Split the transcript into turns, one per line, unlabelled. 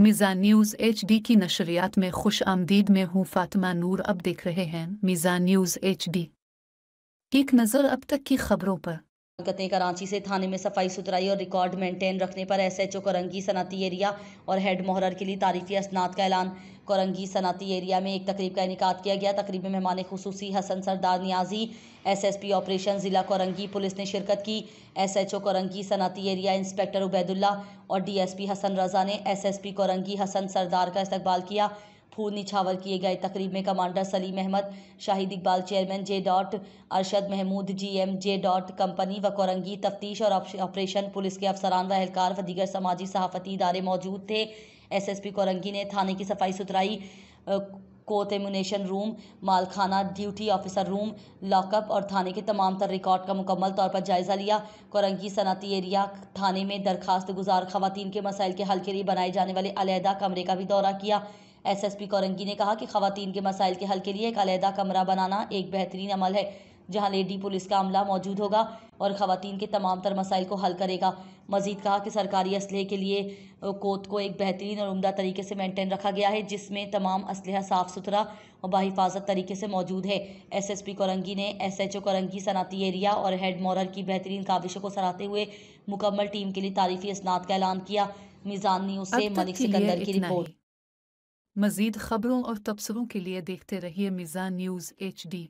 मिज़ा news H D की नशरियात में खुश आमदीद में हूँ फातिमा नूर अब देख रहे हैं मिज़ा न्यूज़ एच डी एक नज़र अब तक की खबरों पर
हैं कराची से थाने में सफाई सुथराई और रिकॉर्ड मेंटेन रखने पर एस एच ओ करंगी सनाती एरिया और हेड मोहरर के लिए तारीफी असनाद का ऐलान करंगी सनाती एरिया में एक तकरीब का इनका किया गया तकरीब में मेहमान खसूसी Hasan Sardar Niazi S S P operation ज़िला करंगी पुलिस ने शिरकत की एस एच ओ करंगी सनाती एरिया इंस्पेक्टर उबैदुल्ला और D S P Hasan Raza ने S S P Korangi Hasan Sardar का इस्तबाल किया फूल निछावर किए गए तकरीब में commander Salim Ahmed Shahid Iqbal chairman J dot Arshad Mahmood G M J dot company व कोरंगी तफ्तीश और ऑपरेशन पुलिस के अफसरान व अहलकार व दीगर समाजी सहाफती इदारे मौजूद थे एस एस पी कोरंगी ने थाने की सफाई सुथराई कोतेमुनेशन रूम मालखाना ड्यूटी ऑफिसर रूम लॉकअप और थाने के तमाम तर रिकॉर्ड का मुकम्मल तौर पर जायज़ा लिया कोरंगी सनती एरिया थाने में दरखास्त गुजार खातन के मसाइल के हल के लिए बनाए जाने वाले अलहदा कमरे का भी दौरा किया एसएसपी कोरंगी ने कहा कि खातन के मसाइल के हल के लिए एक अलहदा कमरा बनाना एक बेहतरीन अमल है जहां लेडी पुलिस का अमला मौजूद होगा और ख़वान के तमाम तर मसाइल को हल करेगा मजीद कहा कि सरकारी असलहे के लिए कोत को एक बेहतरीन और उमदा तरीके से मेंटेन रखा गया है जिसमें तमाम असलह साफ़ सुथरा और बाहिफाजत तरीके से मौजूद है एस एस पी कोरंगी ने एस एच ओ कोरंगी सनाती एरिया और हेड मॉरल की बेहतरीन काविशों को सराहते हुए मुकम्मल टीम के लिए तारीफ़ी इसनाद का ऐलान किया मिज़ान न्यूज़ से मलिक सिकंदर की रिपोर्ट
मजीद खबरों और तबसरों के लिए देखते रहिए मिज़ान न्यूज़ एच डी